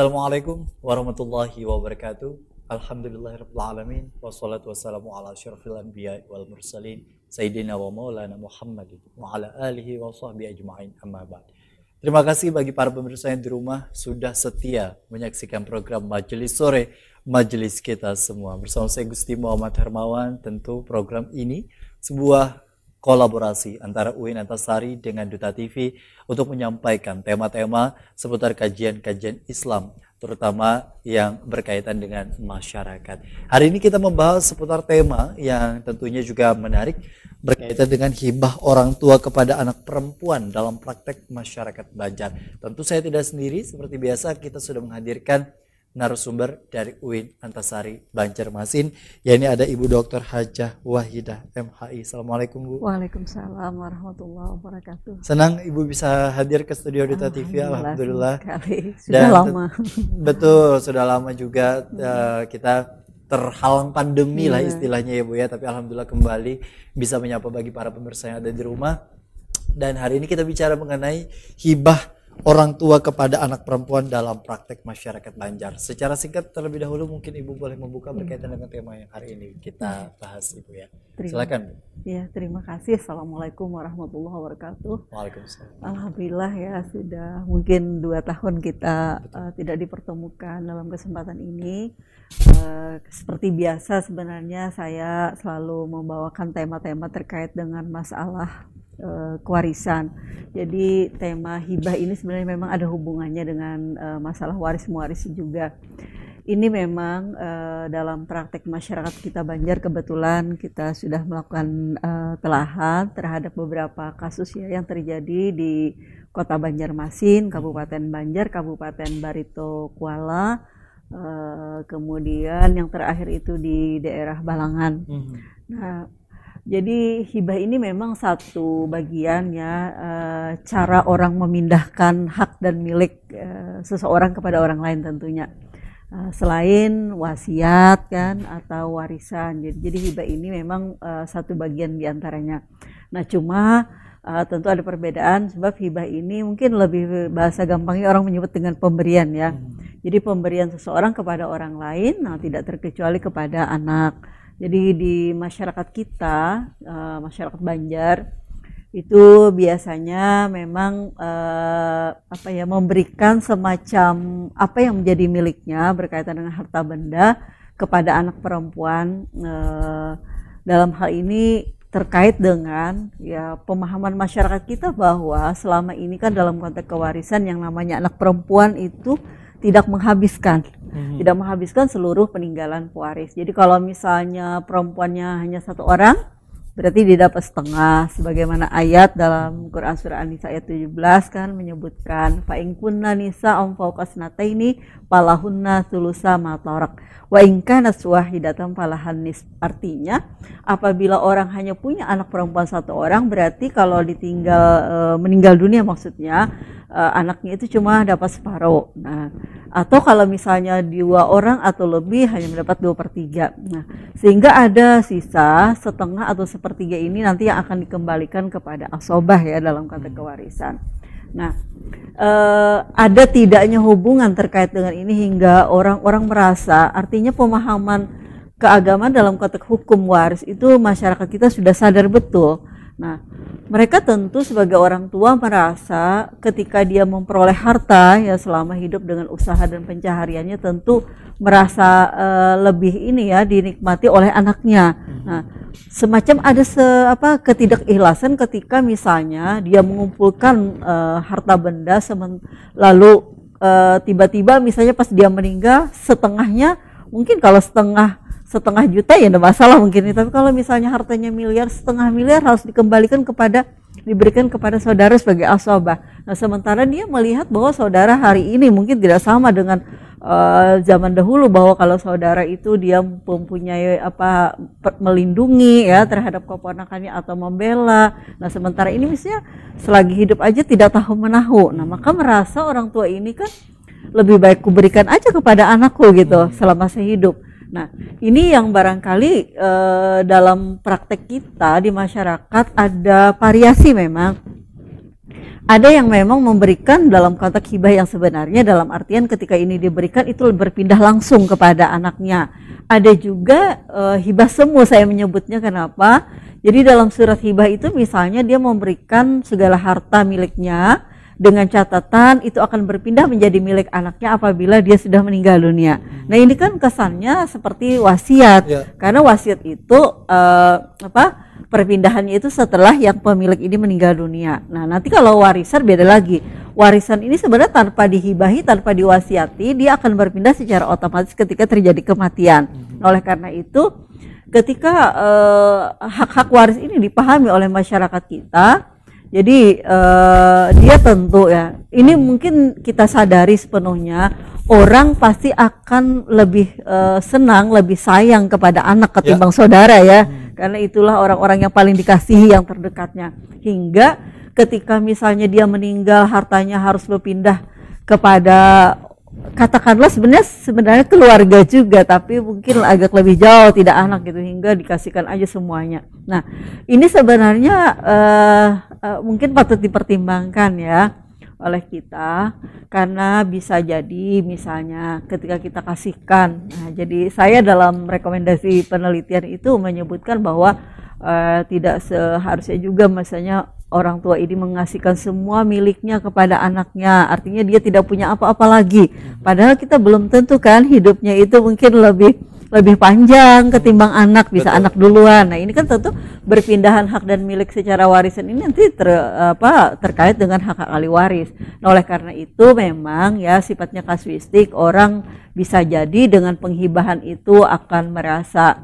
Assalamualaikum warahmatullahi wabarakatuh. alamin Wassalatu wassalamu ala syarfil anbiya wal mursalin. Sayyidina wa maulana Muhammad wa ala alihi wa sahbihi ajma'in amma ba'd. Terima kasih bagi para pemirsa yang di rumah sudah setia menyaksikan program Majelis Sore Majelis kita semua. Bersama saya Gusti Muhammad Hermawan, tentu program ini sebuah kolaborasi antara UIN Antasari dengan Duta TV untuk menyampaikan tema-tema seputar kajian-kajian Islam, terutama yang berkaitan dengan masyarakat. Hari ini kita membahas seputar tema yang tentunya juga menarik berkaitan dengan hibah orang tua kepada anak perempuan dalam praktek masyarakat belajar. Tentu saya tidak sendiri, seperti biasa kita sudah menghadirkan narasumber dari UIN Antasari Banjarmasin Ya ini ada Ibu Dr. Hajah Wahidah MHI. Assalamualaikum Bu. Waalaikumsalam warahmatullahi wabarakatuh. Senang Ibu bisa hadir ke studio Duta TV Alhamdulillah. Sekali. Sudah Dan lama. Betul, sudah lama juga uh, kita terhalang pandemi lah iya. istilahnya ya Bu ya, tapi alhamdulillah kembali bisa menyapa bagi para pemirsa yang ada di rumah. Dan hari ini kita bicara mengenai hibah orang tua kepada anak perempuan dalam praktek masyarakat Banjar. Secara singkat terlebih dahulu mungkin Ibu boleh membuka hmm. berkaitan dengan tema yang hari ini kita iya. bahas Ibu ya. Terima, Silakan. Ya, terima kasih. Assalamualaikum warahmatullahi wabarakatuh. Waalaikumsalam. Alhamdulillah ya sudah mungkin dua tahun kita uh, tidak dipertemukan dalam kesempatan ini. Uh, seperti biasa sebenarnya saya selalu membawakan tema-tema terkait dengan masalah Eh, kewarisan. Jadi tema hibah ini sebenarnya memang ada hubungannya dengan uh, masalah waris mewaris juga. Ini memang uh, dalam praktek masyarakat kita Banjar kebetulan kita sudah melakukan uh, telahan terhadap beberapa kasus ya yang terjadi di Kota Banjarmasin, hmm. Kabupaten Banjar, Kabupaten Barito Kuala, uh, kemudian yang terakhir itu di daerah Balangan. Mm -hmm. Nah, jadi hibah ini memang satu bagian ya eh, cara orang memindahkan hak dan milik eh, seseorang kepada orang lain tentunya. Eh, selain wasiat kan atau warisan. Jadi jadi hibah ini memang satu bagian diantaranya. Nah cuma tentu ada perbedaan sebab hibah ini mungkin lebih bahasa gampangnya orang menyebut dengan pemberian ya. Hmm. Jadi pemberian seseorang kepada orang lain, nah tidak terkecuali kepada anak. Jadi di masyarakat kita, eh, masyarakat Banjar itu biasanya memang uh, apa ya memberikan semacam apa yang menjadi miliknya berkaitan dengan harta benda kepada anak perempuan uh, dalam hal ini terkait dengan ya pemahaman masyarakat kita bahwa selama ini kan dalam konteks kewarisan yang namanya anak perempuan itu tidak menghabiskan hmm. tidak menghabiskan seluruh peninggalan pewaris. Jadi kalau misalnya perempuannya hanya satu orang, berarti dia dapat setengah sebagaimana ayat dalam Quran surah An-Nisa ayat 17 kan menyebutkan fa in kunna nisa um ini palahunna tulusa ma tarak wa in kana suwahidatan palahan nis artinya apabila orang hanya punya anak perempuan satu orang berarti kalau ditinggal eh, meninggal dunia maksudnya uh, anaknya itu cuma dapat separuh. Nah, atau kalau misalnya dua orang atau lebih hanya mendapat dua per tiga. Nah, sehingga ada sisa setengah atau sepertiga ini nanti yang akan dikembalikan kepada asobah ya dalam kata hmm. kewarisan. Nah, eh, ada tidaknya hubungan terkait dengan ini hingga orang-orang merasa artinya pemahaman keagamaan dalam konteks hukum waris itu masyarakat kita sudah sadar betul Nah, mereka tentu sebagai orang tua merasa ketika dia memperoleh harta ya selama hidup dengan usaha dan pencahariannya tentu merasa uh, lebih ini ya dinikmati oleh anaknya. Hmm. Nah, semacam ada se apa ketidakikhlasan ketika misalnya dia mengumpulkan uh, harta benda semen, lalu eh, tiba-tiba uh, tiba -tiba misalnya pas dia meninggal setengahnya mungkin kalau setengah setengah juta ya tidak masalah mungkin ya. tapi kalau misalnya hartanya miliar setengah miliar harus dikembalikan kepada diberikan kepada saudara sebagai asobah nah sementara dia melihat bahwa saudara hari ini mungkin tidak sama dengan uh, zaman dahulu bahwa kalau saudara itu dia mempunyai apa melindungi ya terhadap keponakannya atau membela nah sementara ini misalnya selagi hidup aja tidak tahu menahu nah maka merasa orang tua ini kan lebih baik kuberikan aja kepada anakku gitu hmm. selama saya hidup Nah, ini yang barangkali e, dalam praktek kita di masyarakat ada variasi memang. Ada yang memang memberikan dalam konteks hibah yang sebenarnya dalam artian ketika ini diberikan itu berpindah langsung kepada anaknya. Ada juga e, hibah semu saya menyebutnya kenapa? Jadi dalam surat hibah itu misalnya dia memberikan segala harta miliknya dengan catatan itu akan berpindah menjadi milik anaknya apabila dia sudah meninggal dunia. Hmm. Nah ini kan kesannya seperti wasiat ya. karena wasiat itu uh, apa perpindahannya itu setelah yang pemilik ini meninggal dunia. Nah nanti kalau warisan beda lagi. Warisan ini sebenarnya tanpa dihibahi, tanpa diwasiati, dia akan berpindah secara otomatis ketika terjadi kematian. Hmm. Oleh karena itu ketika eh, hak-hak uh, hak -hak waris ini dipahami oleh masyarakat kita jadi uh, dia tentu ya, ini mungkin kita sadari sepenuhnya orang pasti akan lebih uh, senang, lebih sayang kepada anak ketimbang ya. saudara ya, hmm. karena itulah orang-orang yang paling dikasihi yang terdekatnya. Hingga ketika misalnya dia meninggal, hartanya harus berpindah kepada katakanlah sebenarnya sebenarnya keluarga juga tapi mungkin agak lebih jauh tidak anak gitu hingga dikasihkan aja semuanya. Nah ini sebenarnya uh, uh, mungkin patut dipertimbangkan ya oleh kita karena bisa jadi misalnya ketika kita kasihkan. Nah, jadi saya dalam rekomendasi penelitian itu menyebutkan bahwa uh, tidak seharusnya juga misalnya orang tua ini mengasihkan semua miliknya kepada anaknya. Artinya dia tidak punya apa-apa lagi. Padahal kita belum tentu kan hidupnya itu mungkin lebih lebih panjang ketimbang anak bisa Betul. anak duluan. Nah, ini kan tentu berpindahan hak dan milik secara warisan ini nanti ter, apa terkait dengan hak hak ahli waris. Nah, oleh karena itu memang ya sifatnya kasuistik orang bisa jadi dengan penghibahan itu akan merasa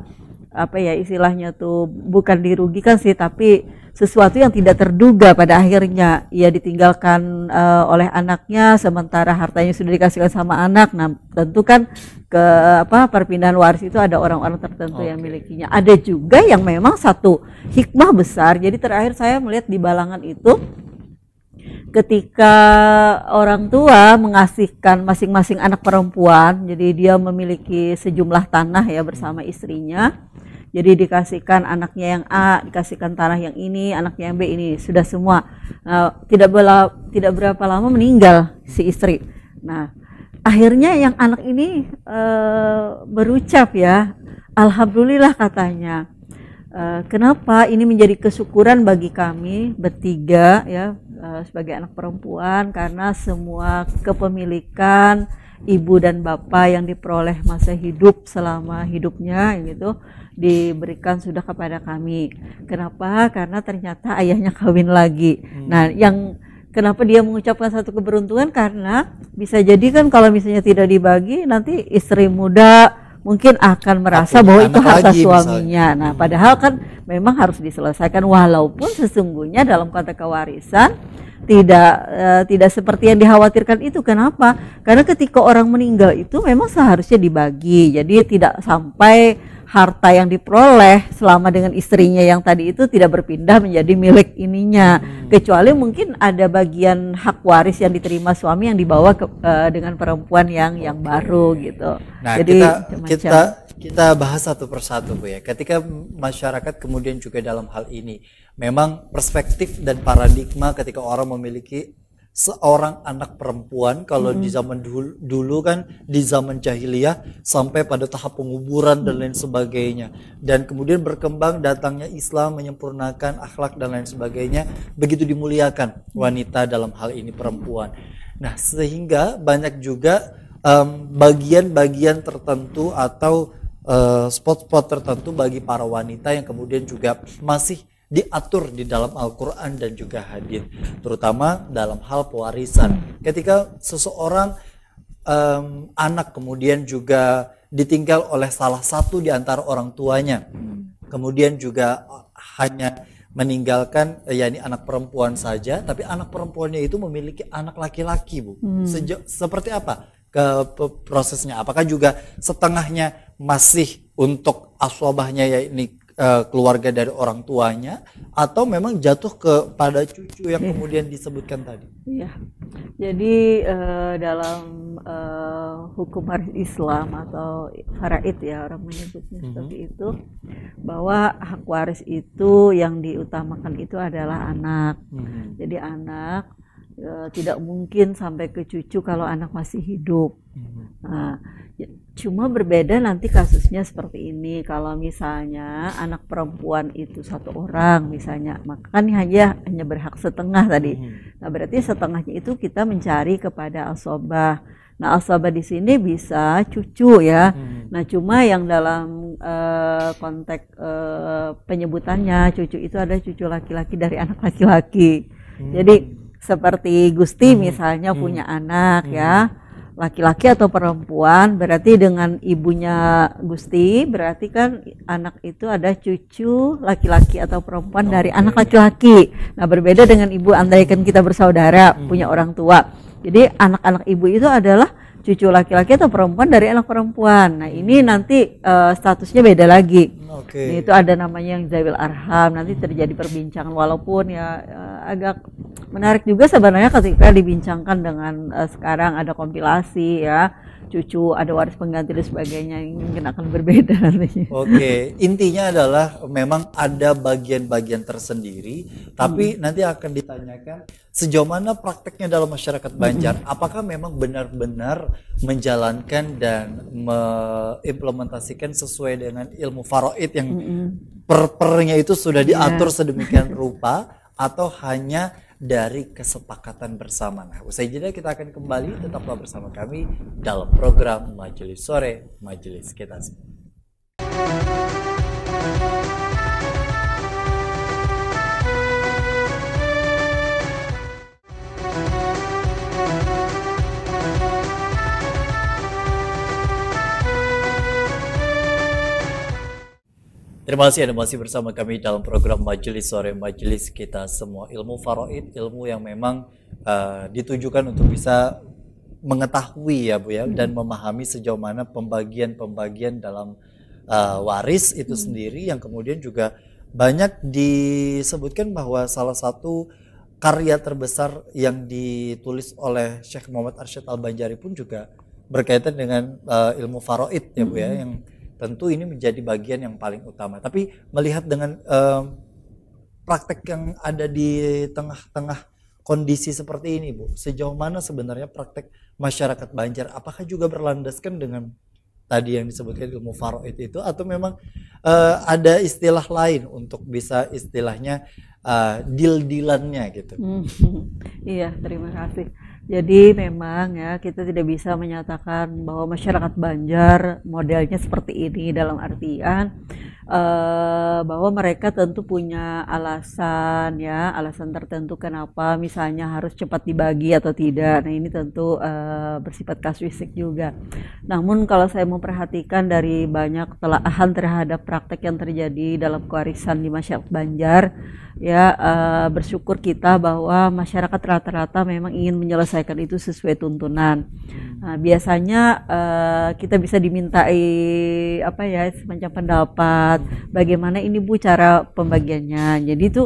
apa ya istilahnya tuh bukan dirugikan sih tapi sesuatu yang tidak terduga pada akhirnya ia ditinggalkan uh, oleh anaknya sementara hartanya sudah dikasihkan sama anak nah tentu kan ke apa perpindahan waris itu ada orang-orang tertentu okay. yang milikinya ada juga yang memang satu hikmah besar jadi terakhir saya melihat di balangan itu ketika orang tua mengasihkan masing-masing anak perempuan jadi dia memiliki sejumlah tanah ya bersama istrinya jadi dikasihkan anaknya yang A, dikasihkan tanah yang ini, anaknya yang B ini sudah semua. Nah, tidak bela, tidak berapa lama meninggal si istri. Nah, akhirnya yang anak ini e, berucap ya, alhamdulillah katanya. E, kenapa ini menjadi kesyukuran bagi kami bertiga ya e, sebagai anak perempuan karena semua kepemilikan ibu dan bapak yang diperoleh masa hidup selama hidupnya gitu diberikan sudah kepada kami. Kenapa? Karena ternyata ayahnya kawin lagi. Hmm. Nah, yang kenapa dia mengucapkan satu keberuntungan karena bisa jadi kan kalau misalnya tidak dibagi nanti istri muda mungkin akan merasa bahwa itu harta lagi, suaminya. Misalnya. Nah, hmm. padahal kan memang harus diselesaikan walaupun sesungguhnya dalam kata kewarisan tidak e, tidak seperti yang dikhawatirkan itu. Kenapa? Karena ketika orang meninggal itu memang seharusnya dibagi. Jadi tidak sampai harta yang diperoleh selama dengan istrinya yang tadi itu tidak berpindah menjadi milik ininya hmm. kecuali mungkin ada bagian hak waris yang diterima suami yang dibawa ke, uh, dengan perempuan yang yang baru gitu. Nah, Jadi kita kita kita bahas satu persatu Bu ya. Ketika masyarakat kemudian juga dalam hal ini memang perspektif dan paradigma ketika orang memiliki seorang anak perempuan kalau -hmm. di zaman dulu, dulu kan di zaman jahiliyah sampai pada tahap penguburan dan lain sebagainya dan kemudian berkembang datangnya Islam menyempurnakan akhlak dan lain sebagainya begitu dimuliakan wanita dalam hal ini perempuan nah sehingga banyak juga bagian-bagian um, tertentu atau eh, spot-spot uh, spot -spot tertentu bagi para wanita yang kemudian juga masih diatur di dalam Al-Quran dan juga hadis, terutama dalam hal pewarisan. Ketika seseorang um, anak kemudian juga ditinggal oleh salah satu di antara orang tuanya, kemudian juga eh, hanya meninggalkan eh, yakni anak perempuan saja, tapi anak perempuannya itu memiliki anak laki-laki, Bu. Hmm. seperti apa ke prosesnya? Apakah juga setengahnya masih untuk aswabahnya yakni Eh, keluarga dari orang tuanya atau memang jatuh kepada cucu yang iya. kemudian disebutkan tadi? Iya. Jadi uh, dalam uh, hukum waris Islam atau faraid ya orang menyebutnya mm-hmm. seperti itu bahwa hak waris itu yang diutamakan itu adalah anak. Mm-hmm. Jadi anak uh, tidak mungkin sampai ke cucu kalau anak masih hidup. Mm-hmm. Nah, Cuma berbeda nanti kasusnya seperti ini. Kalau misalnya anak perempuan itu satu orang misalnya, maka kan hanya hanya berhak setengah tadi. Hmm. Nah, berarti setengahnya itu kita mencari kepada asobah. Nah, asobah di sini bisa cucu ya. Hmm. Nah, cuma yang dalam uh, konteks uh, penyebutannya cucu itu ada cucu laki-laki dari anak laki-laki. Hmm. Jadi seperti Gusti misalnya punya anak ya laki-laki atau perempuan berarti dengan ibunya Gusti berarti kan anak itu ada cucu laki-laki atau perempuan okay. dari anak laki-laki. Nah berbeda dengan ibu andaikan kita bersaudara hmm. punya orang tua. Jadi anak-anak ibu itu adalah cucu laki-laki atau perempuan dari anak perempuan. Nah ini hmm. nanti uh, statusnya beda lagi. Okay. Nah, itu ada namanya yang zawil arham. Nanti terjadi perbincangan walaupun ya uh, agak Menarik juga sebenarnya ketika dibincangkan dengan uh, sekarang ada kompilasi ya cucu, ada waris pengganti dan sebagainya yang mungkin akan berbeda nantinya. Oke, intinya adalah memang ada bagian-bagian tersendiri, tapi hmm. nanti akan ditanyakan sejauh mana prakteknya dalam masyarakat hmm. Banjar, hmm. apakah memang benar-benar menjalankan dan mengimplementasikan sesuai dengan ilmu faroid yang hmm. per-pernya itu sudah diatur yeah. sedemikian rupa atau hanya dari kesepakatan bersama. Nah, usai jeda kita akan kembali tetaplah bersama kami dalam program Majelis Sore, Majelis Kita Semua. Terima kasih Anda masih bersama kami dalam program Majelis Sore Majelis kita semua ilmu faroid ilmu yang memang uh, ditujukan untuk bisa mengetahui ya Bu ya hmm. dan memahami sejauh mana pembagian-pembagian dalam uh, waris itu hmm. sendiri yang kemudian juga banyak disebutkan bahwa salah satu karya terbesar yang ditulis oleh Syekh Muhammad Arsyad Al-Banjari pun juga berkaitan dengan uh, ilmu faroid ya Bu ya hmm. yang Tentu ini menjadi bagian yang paling utama. Tapi melihat dengan um, praktek yang ada di tengah-tengah kondisi seperti ini, Bu, sejauh mana sebenarnya praktek masyarakat Banjar? Apakah juga berlandaskan dengan tadi yang disebutkan ilmu faro itu, itu atau memang uh, ada istilah lain untuk bisa istilahnya uh, deal-dealannya gitu? Hmm, iya, terima kasih. Jadi memang ya kita tidak bisa menyatakan bahwa masyarakat Banjar modelnya seperti ini dalam artian Eh, bahwa mereka tentu punya alasan ya alasan tertentu kenapa misalnya harus cepat dibagi atau tidak mm-hmm. nah ini tentu uh, bersifat kasuistik juga namun kalau saya memperhatikan dari banyak telahan terhadap praktek yang terjadi dalam kewarisan di masyarakat Banjar ya uh, bersyukur kita bahwa masyarakat rata-rata memang ingin menyelesaikan itu sesuai tuntunan mm-hmm. nah, biasanya uh, kita bisa dimintai apa ya semacam pendapat bagaimana ini Bu cara pembagiannya. Jadi itu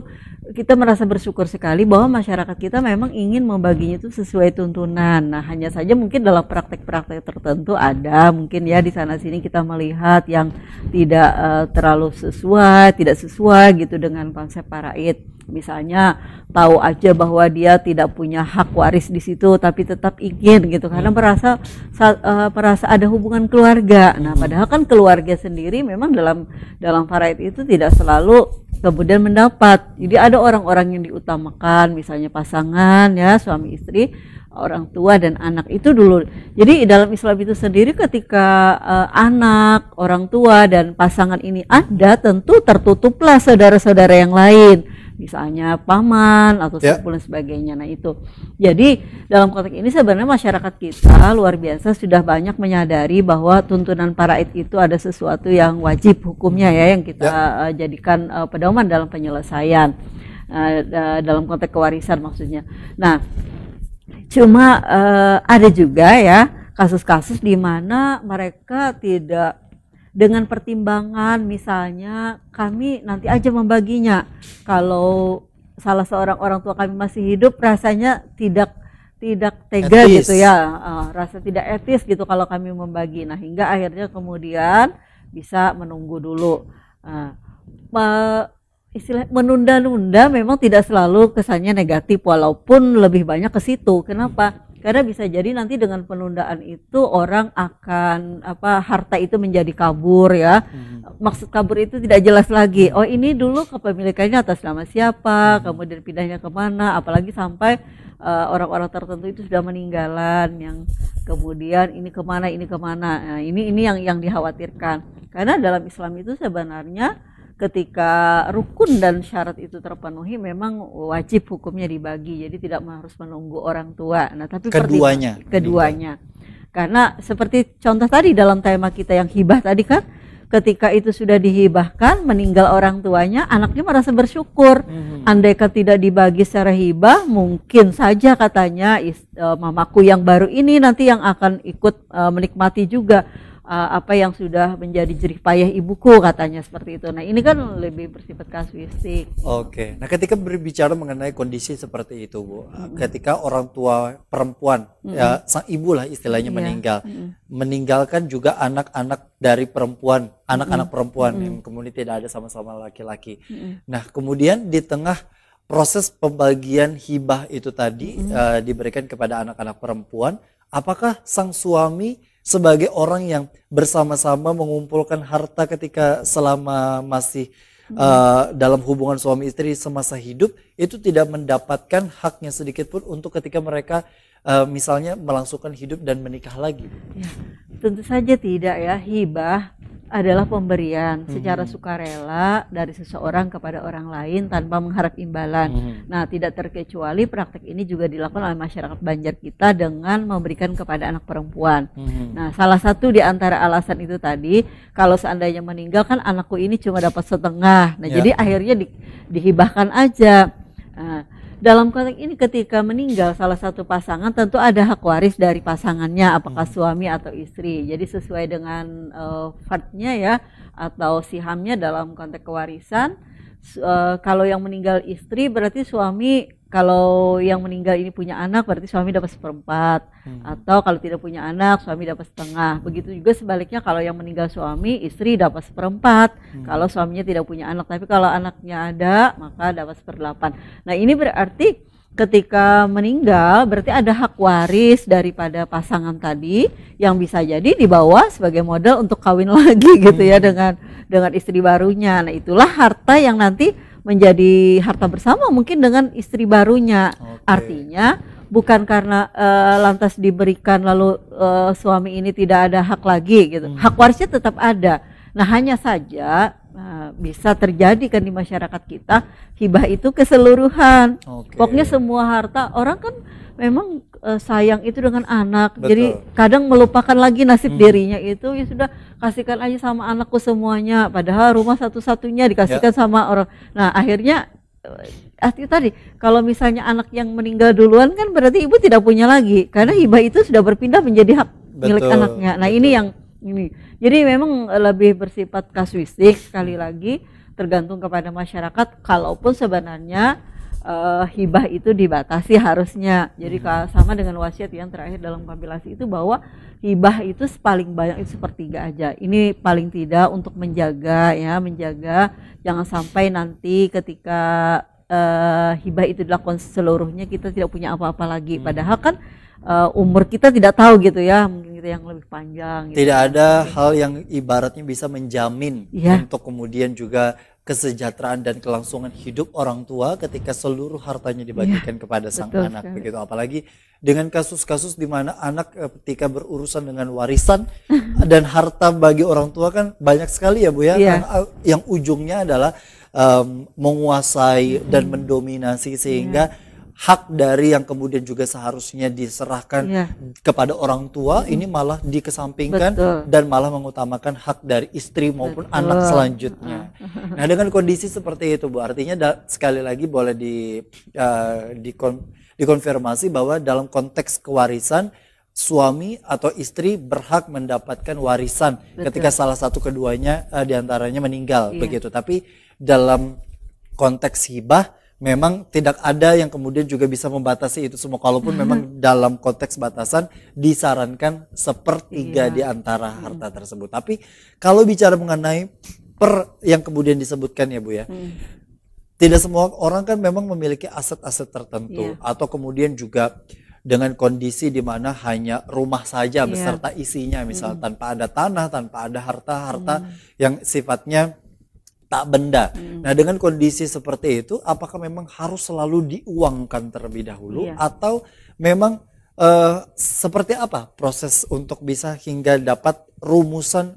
kita merasa bersyukur sekali bahwa masyarakat kita memang ingin membaginya itu sesuai tuntunan. Nah, hanya saja mungkin dalam praktek-praktek tertentu ada mungkin ya di sana sini kita melihat yang tidak uh, terlalu sesuai, tidak sesuai gitu dengan konsep paraid. Misalnya tahu aja bahwa dia tidak punya hak waris di situ tapi tetap ingin gitu karena hmm. merasa uh, merasa ada hubungan keluarga. Nah, padahal kan keluarga sendiri memang dalam dalam paraid itu tidak selalu kemudian mendapat. Jadi ada orang-orang yang diutamakan, misalnya pasangan ya, suami istri, orang tua dan anak itu dulu. Jadi dalam Islam itu sendiri ketika uh, anak, orang tua dan pasangan ini ada, tentu tertutuplah saudara-saudara yang lain misalnya paman atau yeah. Ya. dan sebagainya. Nah itu. Jadi dalam konteks ini sebenarnya masyarakat kita luar biasa sudah banyak menyadari bahwa tuntunan para it itu ada sesuatu yang wajib hukumnya ya yang kita ya. Eh, jadikan uh, pedoman dalam penyelesaian. Eh, eh, dalam konteks kewarisan maksudnya. Nah, cuma uh, ada juga ya kasus-kasus di mana mereka tidak dengan pertimbangan misalnya kami nanti aja membaginya kalau salah seorang orang tua kami masih hidup rasanya tidak tidak tega etis. gitu ya uh, rasa tidak etis gitu kalau kami membagi nah hingga akhirnya kemudian bisa menunggu dulu uh, istilah menunda-nunda memang tidak selalu kesannya negatif walaupun lebih banyak ke situ. Kenapa? Karena bisa jadi nanti dengan penundaan itu orang akan apa harta itu menjadi kabur ya. Hmm. Maksud kabur itu tidak jelas lagi. Oh ini dulu kepemilikannya atas nama siapa, hmm. kemudian pindahnya kemana, apalagi sampai eh, orang-orang uh, tertentu itu sudah meninggalan yang kemudian ini kemana ini kemana. Nah, ini ini yang yang dikhawatirkan. Karena dalam Islam itu sebenarnya ketika rukun dan syarat itu terpenuhi memang wajib hukumnya dibagi jadi tidak harus menunggu orang tua nah tapi keduanya keduanya karena seperti contoh tadi dalam tema kita yang hibah tadi kan ketika itu sudah dihibahkan meninggal orang tuanya anaknya merasa bersyukur hmm. Andai ketidak tidak dibagi secara hibah mungkin saja katanya eh, mamaku yang baru ini nanti yang akan ikut eh, menikmati juga Eh, apa yang sudah menjadi jerih payah ibuku katanya seperti itu. Nah ini kan lebih bersifat kasuistik. Oke. Nah ketika berbicara mengenai kondisi seperti itu bu, hmm ketika orang tua perempuan hmm ya sang ibu lah istilahnya iya. meninggal, hmm meninggalkan juga anak-anak dari perempuan, anak-anak hmm perempuan hmm yang kemudian tidak ada sama-sama laki-laki. hmm Nah kemudian di tengah proses pembagian hibah itu tadi hmm uh, diberikan kepada anak-anak perempuan, apakah sang suami sebagai orang yang bersama-sama mengumpulkan harta ketika selama masih uh, dalam hubungan suami istri semasa hidup itu tidak mendapatkan haknya sedikit pun untuk ketika mereka uh, misalnya melangsungkan hidup dan menikah lagi. Ya, tentu saja tidak ya hibah adalah pemberian secara hmm. sukarela dari seseorang kepada orang lain hmm. tanpa mengharap imbalan. Hmm. Nah, tidak terkecuali praktek ini juga dilakukan oleh masyarakat Banjar kita dengan memberikan kepada anak perempuan. Nah, salah satu di antara alasan itu tadi, kalau seandainya meninggal kan anakku ini cuma dapat setengah. Nah, ya. jadi akhirnya di, dihibahkan aja. Nah, dalam konteks ini ketika meninggal salah satu pasangan tentu ada hak waris dari pasangannya apakah hmm. suami atau istri. Jadi sesuai dengan uh, fardnya ya atau sihamnya dalam konteks kewarisan uh, kalau yang meninggal istri berarti suami kalau yang meninggal ini punya anak berarti suami dapat seperempat hmm. atau kalau tidak punya anak suami dapat setengah hmm. begitu juga sebaliknya kalau yang meninggal suami istri dapat seperempat hmm. kalau suaminya tidak punya anak tapi kalau anaknya ada maka dapat seperdelapan nah ini berarti ketika meninggal berarti ada hak waris daripada pasangan tadi yang bisa jadi dibawa sebagai modal untuk kawin lagi gitu ya hmm. ya dengan dengan istri barunya nah itulah harta yang nanti menjadi harta bersama mungkin dengan istri barunya. Okay. Artinya bukan karena uh, lantas diberikan lalu uh, suami ini tidak ada hak lagi gitu. Hmm. Hak warisnya tetap ada. Nah, hanya saja nah, bisa terjadi kan di masyarakat kita hibah itu keseluruhan. Okay. Pokoknya semua harta orang kan memang uh, sayang itu dengan anak. Betul. Jadi kadang melupakan lagi nasib hmm. dirinya itu ya sudah kasihkan aja sama anakku semuanya. Padahal rumah satu-satunya dikasihkan ya. sama orang. Nah akhirnya eh, arti tadi kalau misalnya anak yang meninggal duluan kan berarti ibu tidak punya lagi karena hibah itu sudah berpindah menjadi hak Betul. milik anaknya. Nah Betul. ini yang ini. Jadi memang eh, lebih bersifat kasuistik sekali lagi tergantung kepada masyarakat. Kalaupun sebenarnya uh, hibah itu dibatasi harusnya. Jadi hmm. sama dengan wasiat yang terakhir dalam kompilasi itu bahwa hibah itu paling banyak itu sepertiga aja. Ini paling tidak untuk menjaga ya, menjaga jangan sampai nanti ketika uh, hibah itu dilakukan seluruhnya kita tidak punya apa-apa lagi. Hmm. Padahal kan uh, umur kita tidak tahu gitu ya, mungkin kita yang lebih panjang. Gitu. Tidak ada hal yang ibaratnya bisa menjamin ya. untuk kemudian juga kesejahteraan dan kelangsungan hidup orang tua ketika seluruh hartanya iya, dibagikan ya, kepada sang betul, anak begitu apalagi dengan kasus-kasus di mana anak eh, ketika berurusan dengan warisan dan harta bagi orang tua kan banyak sekali ya Bu ya, ya. yang ujungnya adalah um, menguasai hmm. dan mendominasi iya. sehingga ya hak dari yang kemudian juga seharusnya diserahkan ya. kepada orang tua hmm. ini malah dikesampingkan Betul. dan malah mengutamakan hak dari istri maupun Betul. anak selanjutnya. Nah, dengan kondisi seperti itu Bu, artinya da, sekali lagi boleh di uh, dikon, dikonfirmasi bahwa dalam konteks kewarisan suami atau istri berhak mendapatkan warisan Betul. ketika salah satu keduanya uh, diantaranya meninggal ya. begitu. Tapi dalam konteks hibah memang tidak ada yang kemudian juga bisa membatasi itu semua. Kalaupun hmm. memang dalam konteks batasan disarankan sepertiga iya. di antara mm-hmm. harta hmm. tersebut. Tapi kalau bicara mengenai per yang kemudian disebutkan ya Bu ya. Hmm. Tidak semua orang kan memang memiliki aset-aset tertentu yeah. atau kemudian juga dengan kondisi di mana hanya rumah saja yeah. beserta isinya misal hmm. tanpa ada tanah, tanpa ada harta-harta hmm. yang sifatnya tak benda. Hmm. Nah, dengan kondisi seperti itu, apakah memang harus selalu diuangkan terlebih dahulu iya. atau memang uh, seperti apa proses untuk bisa hingga dapat rumusan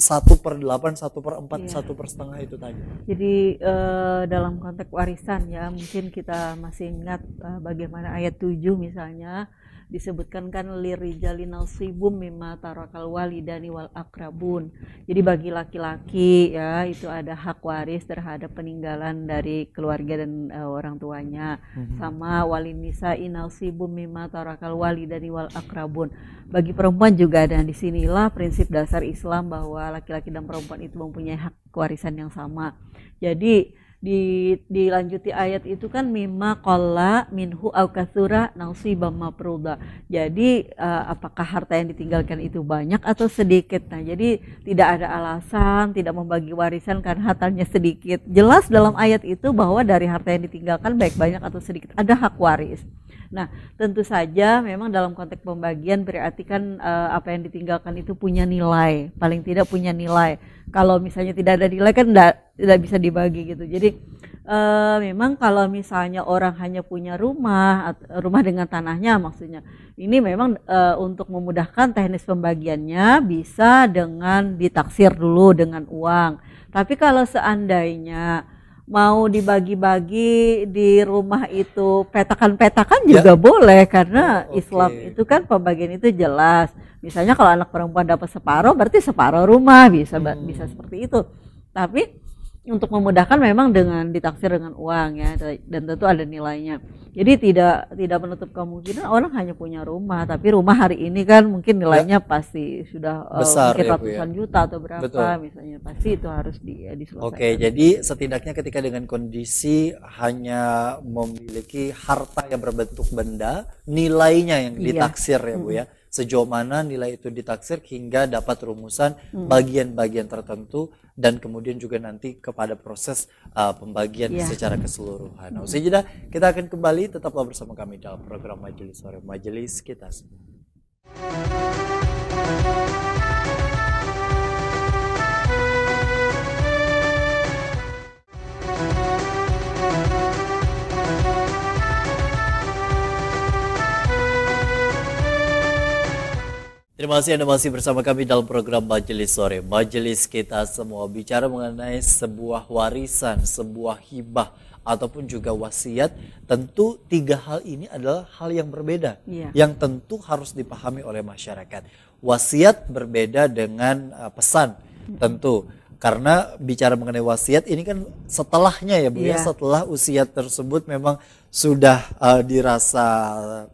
satu per delapan, satu per empat, iya. satu per setengah itu tadi. Jadi uh, dalam konteks warisan ya mungkin kita masih ingat uh, bagaimana ayat tujuh misalnya disebutkan kan lirijali sibum mimma tarakal walidani wal akrabun jadi bagi laki-laki ya itu ada hak waris terhadap peninggalan dari keluarga dan uh, orang tuanya mm-hmm. sama walinisa inal sibum mimma tarakal walidani wal akrabun bagi perempuan juga dan disinilah prinsip dasar Islam bahwa laki-laki dan perempuan itu mempunyai hak warisan yang sama jadi di dilanjuti ayat itu kan mimma kola minhu au kathura bama peruda Jadi uh, apakah harta yang ditinggalkan itu banyak atau sedikit? Nah, jadi tidak ada alasan tidak membagi warisan karena hartanya sedikit. Jelas dalam ayat itu bahwa dari harta yang ditinggalkan baik banyak atau sedikit ada hak waris. Nah, tentu saja memang dalam konteks pembagian berarti kan uh, apa yang ditinggalkan itu punya nilai, paling tidak punya nilai. Kalau misalnya tidak ada nilai kan tidak tidak bisa dibagi gitu. Jadi uh, memang kalau misalnya orang hanya punya rumah, rumah dengan tanahnya maksudnya, ini memang uh, untuk memudahkan teknis pembagiannya bisa dengan ditaksir dulu dengan uang. Tapi kalau seandainya mau dibagi-bagi di rumah itu petakan-petakan ya. juga ya. boleh karena okay. Oh, Islam itu kan pembagian itu jelas. Misalnya kalau anak perempuan dapat separuh berarti separuh rumah bisa hmm. bisa seperti itu. Tapi untuk memudahkan memang dengan ditaksir dengan uang ya dan tentu ada nilainya. Jadi tidak tidak menutup kemungkinan orang hanya punya rumah tapi rumah hari ini kan mungkin ya. nilainya ya. pasti sudah eh, Besar, ya, ratusan ya, juta atau berapa Betul. misalnya pasti itu harus di, ya, diselesaikan. Oke, jadi setidaknya ketika dengan kondisi hanya memiliki harta yang berbentuk benda, nilainya yang iya. ditaksir iya. ya Bu ya. Hmm sejauh mana nilai itu ditaksir hingga dapat rumusan hmm. bagian-bagian tertentu dan kemudian juga nanti kepada proses uh, pembagian yeah. secara keseluruhan. Nah, usai jeda kita akan kembali tetaplah bersama kami dalam program Majelis Sore Majelis kita semua. masih Anda masih bersama kami dalam program Majelis Sore. Majelis kita semua bicara mengenai sebuah warisan, sebuah hibah, ataupun juga wasiat. Tentu tiga hal ini adalah hal yang berbeda. Yeah. Yang tentu harus dipahami oleh masyarakat. Wasiat berbeda dengan uh, pesan tentu. Karena bicara mengenai wasiat ini kan setelahnya ya Bu yeah. ya. Iya. Setelah usia tersebut memang sudah uh, dirasa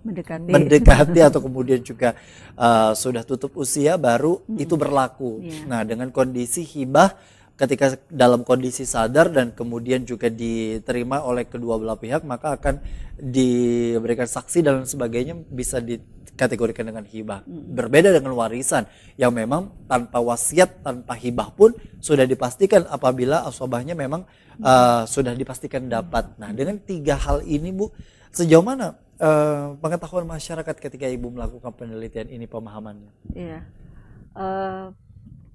mendekati. mendekati atau kemudian juga uh, sudah tutup usia baru mm -hmm. itu berlaku. Yeah. Nah, dengan kondisi hibah ketika dalam kondisi sadar dan kemudian juga diterima oleh kedua belah pihak maka akan diberikan saksi dan sebagainya bisa di, dikategorikan dengan hibah. Berbeda dengan warisan yang memang tanpa wasiat, tanpa hibah pun sudah dipastikan apabila asobahnya memang uh, sudah dipastikan dapat. Nah, dengan tiga hal ini Bu, sejauh mana uh, pengetahuan masyarakat ketika Ibu melakukan penelitian ini pemahamannya? Iya. Uh,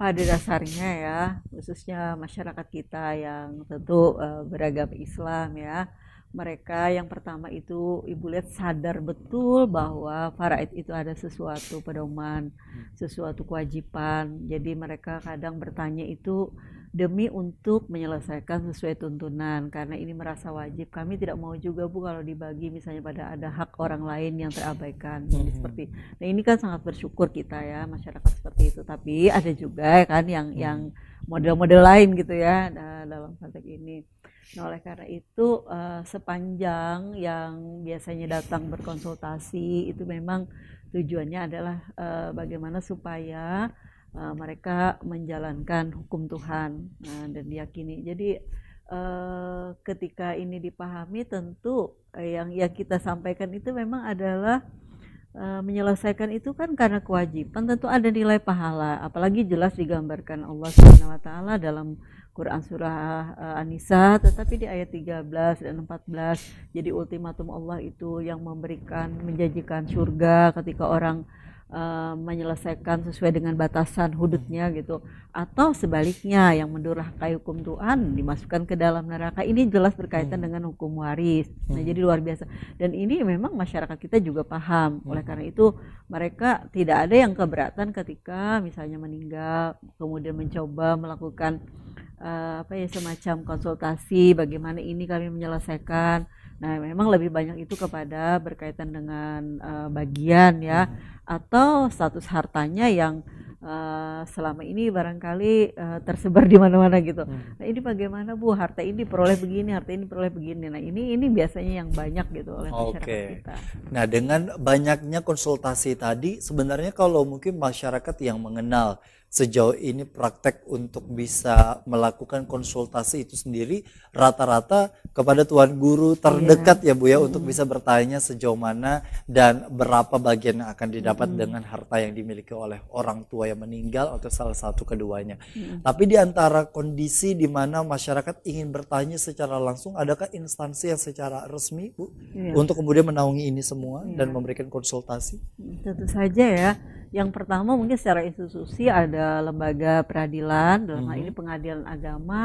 pada dasarnya ya, khususnya masyarakat kita yang tentu uh, beragam Islam ya mereka yang pertama itu Ibu lihat sadar betul bahwa faraid itu ada sesuatu pedoman, hmm. sesuatu kewajiban. Jadi mereka kadang bertanya itu demi untuk menyelesaikan sesuai tuntunan karena ini merasa wajib. Kami tidak mau juga Bu kalau dibagi misalnya pada ada hak orang lain yang terabaikan. Jadi hmm. seperti nah ini kan sangat bersyukur kita ya masyarakat seperti itu. Tapi ada juga ya kan yang yang hmm. model-model lain gitu ya nah, dalam konteks ini. Nah, oleh karena itu uh, sepanjang yang biasanya datang berkonsultasi itu memang tujuannya adalah uh, bagaimana supaya uh, mereka menjalankan hukum Tuhan uh, dan diyakini. Jadi uh, ketika ini dipahami tentu yang yang kita sampaikan itu memang adalah menyelesaikan itu kan karena kewajiban tentu ada nilai pahala apalagi jelas digambarkan Allah Subhanahu wa taala dalam Quran surah eh, An-Nisa tetapi di ayat 13 dan 14 jadi ultimatum Allah itu yang memberikan menjanjikan surga ketika orang uh, menyelesaikan sesuai dengan batasan hududnya gitu atau sebaliknya yang mendurhakai hukum Tuhan dimasukkan ke dalam neraka ini jelas berkaitan hmm. dengan hukum waris nah, hmm. jadi luar biasa dan ini memang masyarakat kita juga paham hmm. oleh karena itu mereka tidak ada yang keberatan ketika misalnya meninggal kemudian mencoba melakukan uh, apa ya semacam konsultasi bagaimana ini kami menyelesaikan. Nah, memang lebih banyak itu kepada berkaitan dengan uh, bagian ya hmm. atau status hartanya yang uh, selama ini barangkali uh, tersebar di mana-mana gitu. Hmm. Nah, ini bagaimana Bu? Harta ini peroleh begini, harta ini peroleh begini. Nah, ini ini biasanya yang banyak gitu oleh masyarakat kita. Nah, dengan banyaknya konsultasi tadi sebenarnya kalau mungkin masyarakat yang mengenal sejauh ini praktek untuk bisa melakukan konsultasi itu sendiri rata-rata kepada tuan guru terdekat yeah. ya Bu ya mm untuk hmm. bisa bertanya sejauh mana dan berapa bagian yang akan didapat mm dengan harta yang dimiliki oleh orang tua yang meninggal atau salah satu keduanya. Mm Tapi di antara kondisi di mana masyarakat ingin bertanya secara langsung adakah instansi yang secara resmi Bu yeah. untuk kemudian menaungi ini semua yeah. dan iya. memberikan konsultasi? Tentu saja ya. Yang pertama mungkin secara institusi ada lembaga-lembaga peradilan dalam hal ini mm-hmm. pengadilan agama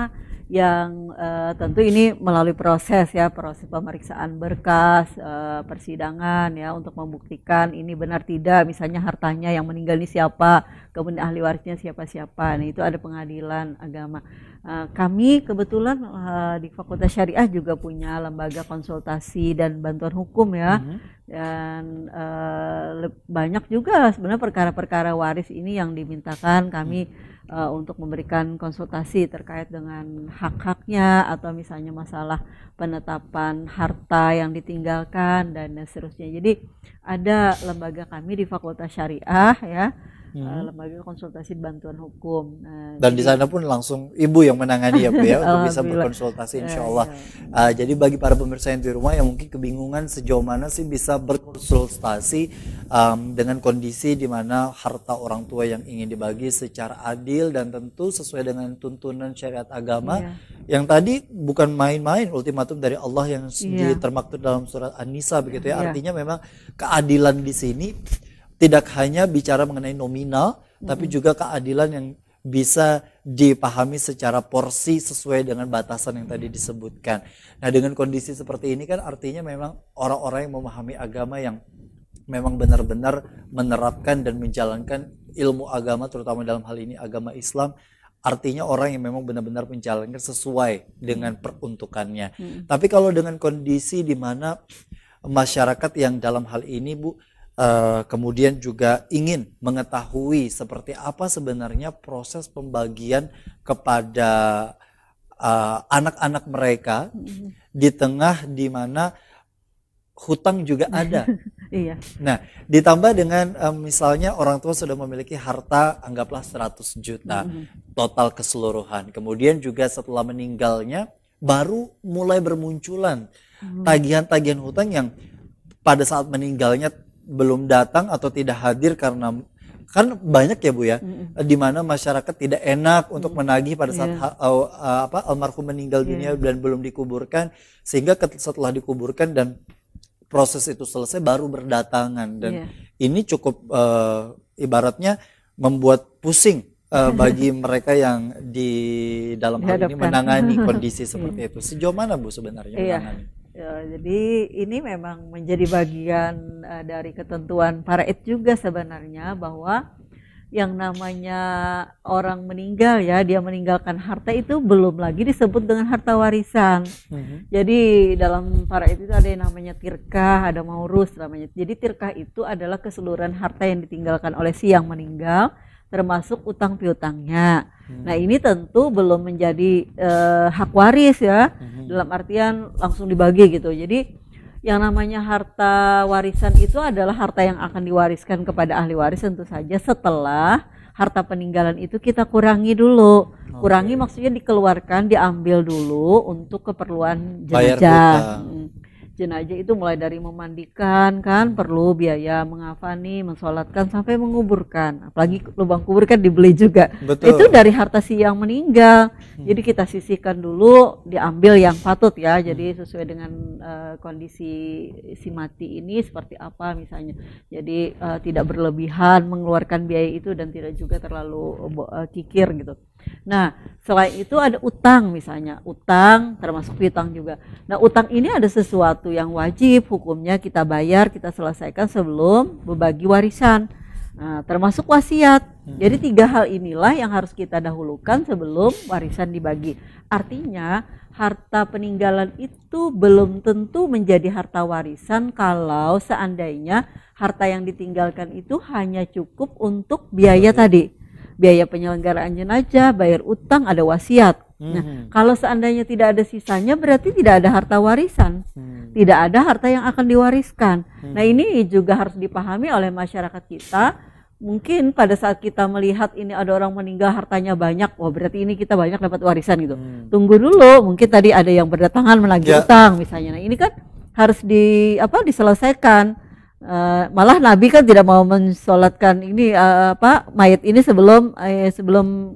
yang uh, tentu ini melalui proses ya proses pemeriksaan berkas uh, persidangan ya untuk membuktikan ini benar tidak misalnya hartanya yang meninggal ini siapa kemudian ahli warisnya siapa siapa nah itu ada pengadilan agama Eh, kami kebetulan uh, di Fakultas Syariah juga punya lembaga konsultasi dan bantuan hukum ya. Mm-hmm. Dan uh, banyak juga sebenarnya perkara-perkara waris ini yang dimintakan kami uh, untuk memberikan konsultasi terkait dengan hak-haknya atau misalnya masalah penetapan harta yang ditinggalkan dan seterusnya. Jadi ada lembaga kami di Fakultas Syariah ya hmm. uh, lembaga konsultasi bantuan hukum. Uh, Dan jadi, di sana pun langsung ibu yang menangani ya Bu ya untuk bisa berkonsultasi eh, Insya Allah. Uh, iya. eh, jadi bagi para pemirsa yang di rumah yang mungkin kebingungan sejauh mana sih bisa berkonsultasi um, dengan kondisi di mana harta orang tua yang ingin dibagi secara adil dan tentu sesuai dengan tuntunan syariat agama yeah. yang tadi bukan main-main ultimatum dari Allah yang yeah. termaktub dalam surat An-Nisa begitu ya. Yeah. Artinya memang keadilan di sini tidak hanya bicara mengenai nominal, hmm. tapi juga keadilan yang bisa dipahami secara porsi sesuai dengan batasan yang tadi disebutkan. Nah, dengan kondisi seperti ini kan artinya memang orang-orang yang memahami agama yang memang benar-benar menerapkan dan menjalankan ilmu agama terutama dalam hal ini agama Islam artinya orang yang memang benar-benar menjalankan sesuai dengan peruntukannya. Hmm. Tapi kalau dengan kondisi di mana masyarakat yang dalam hal ini Bu Eh, kemudian juga ingin mengetahui seperti apa sebenarnya proses pembagian kepada eh, anak-anak uh, mereka mm-hmm. di tengah di mana hutang juga ada. iya. Nah, ditambah dengan um, misalnya orang tua sudah memiliki harta anggaplah 100 juta mm-hmm. total keseluruhan. Kemudian juga setelah meninggalnya baru mulai bermunculan mm-hmm. tagihan-tagihan hutang yang pada saat meninggalnya belum datang atau tidak hadir karena kan banyak ya bu ya mm -hmm. di mana masyarakat tidak enak untuk mm -hmm. menagih pada saat yeah. ha, uh, apa almarhum meninggal iya. dunia dan belum dikuburkan sehingga setelah dikuburkan dan proses itu selesai baru berdatangan dan yeah. ini cukup uh, ibaratnya membuat pusing uh, bagi mereka yang di dalam hal ini menangani kondisi iya. seperti itu sejauh mana bu sebenarnya yeah. menangani Ya, jadi ini memang menjadi bagian uh, dari ketentuan para et juga sebenarnya bahwa yang namanya orang meninggal ya dia meninggalkan harta itu belum lagi disebut dengan harta warisan. Mm -hmm. Jadi dalam para et itu ada yang namanya tirkah, ada maurus namanya. Jadi tirkah itu adalah keseluruhan harta yang ditinggalkan oleh si yang meninggal termasuk utang piutangnya. Hmm. Nah ini tentu belum menjadi uh, hak waris ya, hmm. dalam artian langsung dibagi gitu. Jadi yang namanya harta warisan itu adalah harta yang akan diwariskan kepada ahli waris tentu saja setelah harta peninggalan itu kita kurangi dulu. Okay. Kurangi maksudnya dikeluarkan, diambil dulu untuk keperluan jenjang jenazah itu mulai dari memandikan kan perlu biaya mengafani, mensolatkan sampai menguburkan. Apalagi lubang kubur kan dibeli juga. Betul. Itu dari harta si yang meninggal. Hmm. Jadi kita sisihkan dulu, diambil yang patut ya. Jadi hmm. sesuai dengan uh, kondisi si mati ini seperti apa misalnya. Jadi uh, tidak berlebihan mengeluarkan biaya itu dan tidak juga terlalu uh, kikir gitu. Nah, selain itu ada utang misalnya, utang termasuk piutang juga. Nah, utang ini ada sesuatu yang wajib hukumnya kita bayar, kita selesaikan sebelum berbagi warisan. Nah, termasuk wasiat. Hmm. Jadi tiga hal inilah yang harus kita dahulukan sebelum warisan dibagi. Artinya harta peninggalan itu belum tentu menjadi harta warisan kalau seandainya harta yang ditinggalkan itu hanya cukup untuk biaya tadi biaya penyelenggaraan aja, bayar utang, ada wasiat. Nah, hmm. Nah, kalau seandainya tidak ada sisanya, berarti tidak ada harta warisan, hmm. tidak ada harta yang akan diwariskan. Hmm. Nah, ini juga harus dipahami oleh masyarakat kita. Mungkin pada saat kita melihat ini ada orang meninggal hartanya banyak, wah berarti ini kita banyak dapat warisan gitu. Hmm. Tunggu dulu, mungkin tadi ada yang berdatangan menagih ya. utang misalnya. Nah, ini kan harus di apa diselesaikan Uh, malah Nabi kan tidak mau mensolatkan ini uh, apa mayat ini sebelum uh, sebelum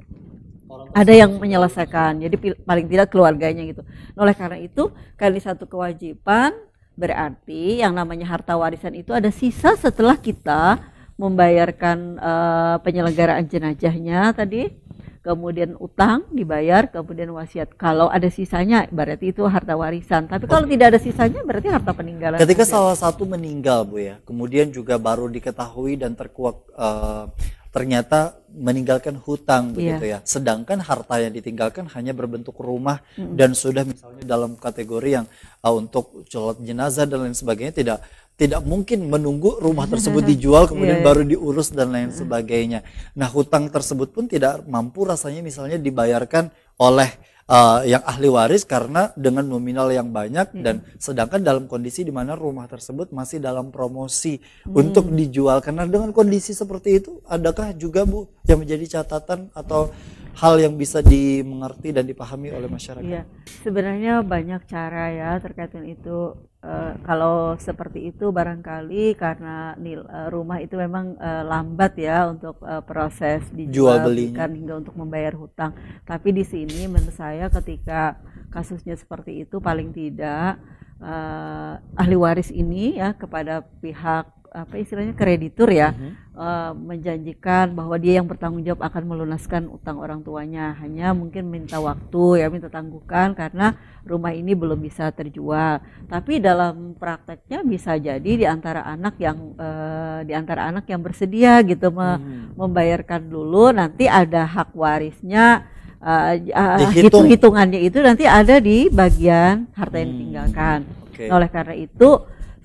ada yang menyelesaikan. Jadi paling tidak keluarganya gitu. Nah, oleh karena itu, kali satu kewajiban berarti yang namanya harta warisan itu ada sisa setelah kita membayarkan uh, penyelenggaraan jenajahnya tadi, kemudian utang dibayar, kemudian wasiat. Kalau ada sisanya berarti itu harta warisan. Tapi kalau tidak ada sisanya berarti harta peninggalan. Ketika juga. salah satu meninggal, Bu ya, kemudian juga baru diketahui dan terkuak uh, ternyata meninggalkan hutang iya. begitu yeah. ya. Sedangkan harta yang ditinggalkan hanya berbentuk rumah mm -hmm. dan sudah misalnya dalam kategori yang uh, untuk sholat jenazah dan lain sebagainya tidak tidak mungkin menunggu rumah tersebut dijual kemudian yeah, iya. baru diurus dan lain iya. sebagainya. Nah, hutang tersebut pun tidak mampu rasanya misalnya dibayarkan oleh uh, yang ahli waris karena dengan nominal yang banyak iya. dan sedangkan dalam kondisi di mana rumah tersebut masih dalam promosi hmm. untuk dijual. Karena dengan kondisi seperti itu adakah juga Bu yang menjadi catatan atau hal yang bisa dimengerti dan dipahami oleh masyarakat? Iya. Sebenarnya banyak cara ya terkait dengan itu Eh, hmm. kalau seperti itu barangkali karena nil, uh, rumah itu memang uh, lambat ya untuk uh, proses dijual belikan hingga untuk membayar hutang. Tapi di sini menurut saya ketika kasusnya seperti itu paling tidak uh, ahli waris ini ya kepada pihak apa istilahnya kreditur ya mm-hmm. uh, menjanjikan bahwa dia yang bertanggung jawab akan melunaskan utang orang tuanya hanya mungkin minta waktu ya minta tangguhkan karena rumah ini belum bisa terjual tapi dalam prakteknya bisa jadi di antara anak yang uh, di antara anak yang bersedia gitu me- mm membayarkan dulu nanti ada hak warisnya uh, eh, uh, hitung hitungannya itu nanti ada di bagian harta yang hmm. ditinggalkan hmm okay. Nah, oleh karena itu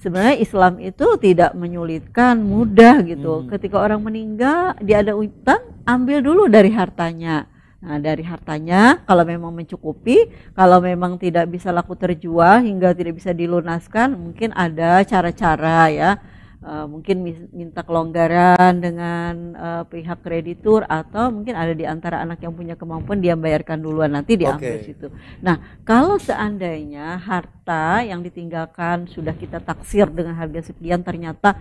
sebenarnya Islam itu tidak menyulitkan, mudah gitu. Hmm. Ketika orang meninggal, dia ada utang, ambil dulu dari hartanya. Nah, dari hartanya kalau memang mencukupi, kalau memang tidak bisa laku terjual hingga tidak bisa dilunaskan, mungkin ada cara-cara ya uh, mungkin minta kelonggaran dengan uh, pihak kreditur atau mungkin ada di antara anak yang punya kemampuan dia bayarkan duluan nanti diambil okay. situ. Nah, kalau seandainya harta yang ditinggalkan sudah kita taksir dengan harga sekian ternyata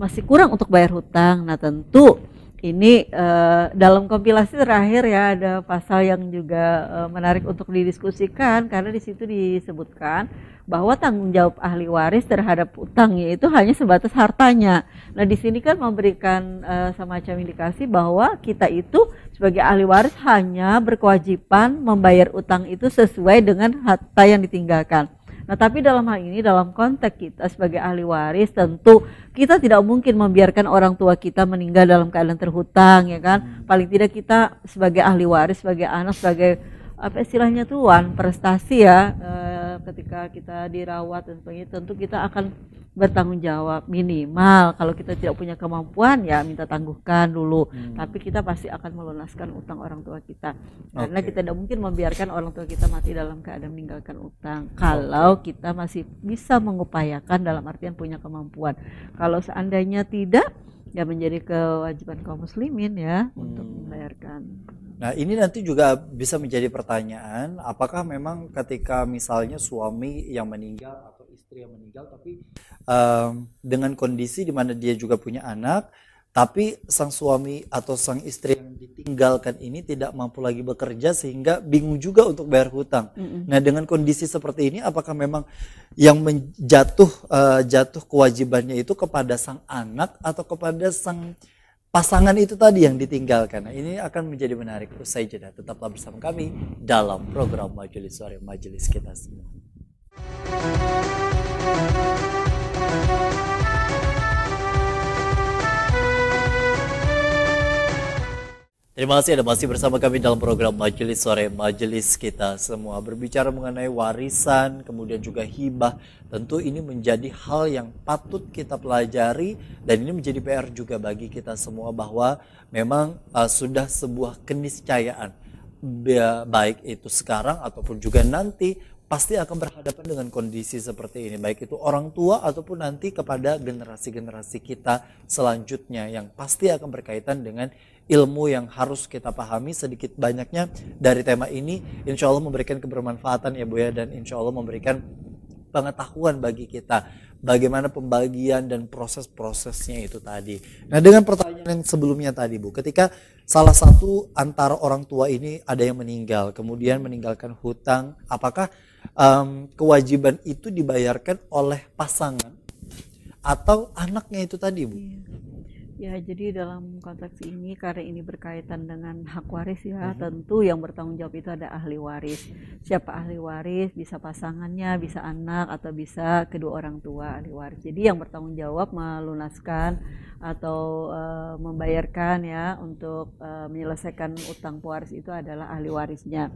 masih kurang untuk bayar hutang, nah tentu ini uh, dalam kompilasi terakhir ya ada pasal yang juga uh, menarik untuk didiskusikan karena di situ disebutkan bahwa tanggung jawab ahli waris terhadap utangnya itu hanya sebatas hartanya. Nah, di sini kan memberikan uh, semacam indikasi bahwa kita itu sebagai ahli waris hanya berkewajiban membayar utang itu sesuai dengan harta yang ditinggalkan. Nah, tapi dalam hal ini dalam konteks kita sebagai ahli waris tentu kita tidak mungkin membiarkan orang tua kita meninggal dalam keadaan terhutang ya kan. Hmm. Paling tidak kita sebagai ahli waris, sebagai anak, sebagai apa istilahnya tuan prestasi ya e, ketika kita dirawat dan sebagainya tentu kita akan bertanggung jawab minimal kalau kita tidak punya kemampuan ya minta tangguhkan dulu hmm. tapi kita pasti akan melunaskan utang orang tua kita karena kita tidak mungkin membiarkan orang tua kita mati dalam keadaan meninggalkan utang kalau kita masih bisa mengupayakan dalam artian punya kemampuan kalau seandainya tidak ya menjadi kewajiban kaum muslimin ya hmm. untuk membayarkan. Nah, ini nanti juga bisa menjadi pertanyaan, apakah memang ketika misalnya suami yang meninggal atau istri yang meninggal tapi um, dengan kondisi di mana dia juga punya anak tapi sang suami atau sang istri yang ditinggalkan ini tidak mampu lagi bekerja sehingga bingung juga untuk bayar hutang. Mm -hmm. Nah dengan kondisi seperti ini apakah memang yang menjatuh uh, jatuh kewajibannya itu kepada sang anak atau kepada sang pasangan itu tadi yang ditinggalkan. Nah, ini akan menjadi menarik usai jeda. Tetaplah bersama kami dalam program Majelis Suara Majelis kita semua. Terima kasih Anda masih bersama kami dalam program Majelis Sore Majelis kita semua berbicara mengenai warisan kemudian juga hibah. Tentu ini menjadi hal yang patut kita pelajari dan ini menjadi PR juga bagi kita semua bahwa memang uh, sudah sebuah keniscayaan baik itu sekarang ataupun juga nanti pasti akan berhadapan dengan kondisi seperti ini baik itu orang tua ataupun nanti kepada generasi-generasi kita selanjutnya yang pasti akan berkaitan dengan ilmu yang harus kita pahami sedikit banyaknya dari tema ini insya Allah memberikan kebermanfaatan ya Bu ya dan insya Allah memberikan pengetahuan bagi kita bagaimana pembagian dan proses-prosesnya itu tadi. Nah dengan pertanyaan yang sebelumnya tadi Bu ketika salah satu antara orang tua ini ada yang meninggal kemudian meninggalkan hutang apakah um, kewajiban itu dibayarkan oleh pasangan atau anaknya itu tadi Bu? Iya. Ya, jadi dalam konteks ini karena ini berkaitan dengan hak waris ya, hmm tentu yang bertanggung jawab itu ada ahli waris. Siapa ahli waris? Bisa pasangannya, bisa anak atau bisa kedua orang tua ahli waris. Jadi yang bertanggung jawab melunaskan atau uh, membayarkan ya untuk uh, menyelesaikan utang pewaris itu adalah ahli warisnya.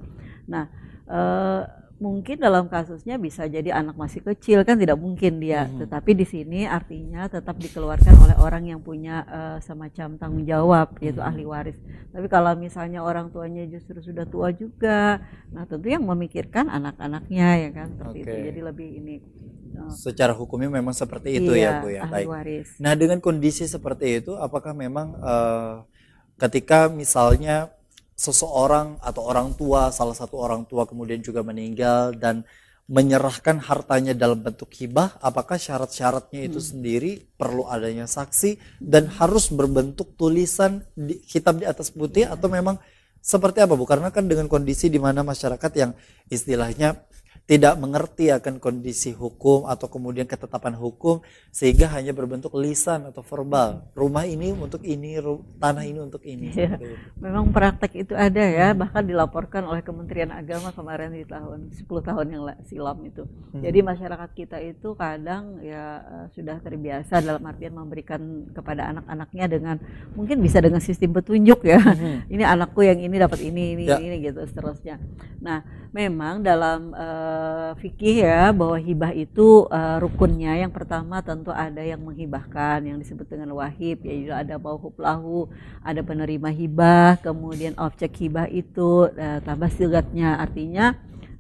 Nah, uh, mungkin dalam kasusnya bisa jadi anak masih kecil kan tidak mungkin dia hmm. tetapi di sini artinya tetap dikeluarkan oleh orang yang punya uh, semacam tanggung jawab yaitu hmm. ahli waris tapi kalau misalnya orang tuanya justru sudah tua juga nah tentu yang memikirkan anak-anaknya ya kan seperti okay. itu jadi lebih ini eh, secara hukumnya memang seperti itu ya, iya, ya bu ya ahli baik nah dengan kondisi seperti itu apakah memang uh, ketika misalnya seseorang atau orang tua, salah satu orang tua kemudian juga meninggal dan menyerahkan hartanya dalam bentuk hibah, apakah syarat-syaratnya itu hmm. sendiri perlu adanya saksi dan harus berbentuk tulisan di, hitam di atas putih atau hmm. memang seperti apa Bu? Karena kan dengan kondisi di mana masyarakat yang istilahnya tidak mengerti akan kondisi hukum atau kemudian ketetapan hukum sehingga hanya berbentuk lisan atau verbal rumah ini untuk ini tanah ini untuk ini ya, memang praktek itu ada ya hmm. bahkan dilaporkan oleh Kementerian Agama kemarin di tahun 10 tahun yang silam itu hmm. jadi masyarakat kita itu kadang ya eh, sudah terbiasa dalam artian memberikan kepada anak-anaknya dengan mungkin bisa dengan sistem petunjuk ya hmm. ini anakku yang ini dapat ini ini ya. ini gitu seterusnya nah memang dalam uh, fikih ya bahwa hibah itu uh, rukunnya yang pertama tentu ada yang menghibahkan yang disebut dengan wahib ya juga ada mauhub lahu, ada penerima hibah, kemudian objek hibah itu uh, eh, tambah silatnya artinya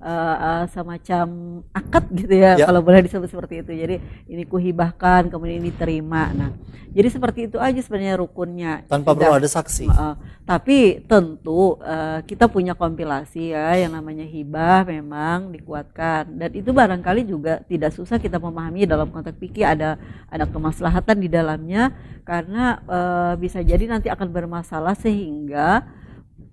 uh, uh, semacam akad gitu ya, ya kalau boleh disebut seperti itu jadi ini kuhibahkan kemudian ini terima nah jadi seperti itu aja sebenarnya rukunnya tanpa perlu ada saksi uh, tapi tentu uh, kita punya kompilasi ya yang namanya hibah memang dikuatkan dan itu barangkali juga tidak susah kita memahami dalam konteks pikir ada ada kemaslahatan di dalamnya karena uh, bisa jadi nanti akan bermasalah sehingga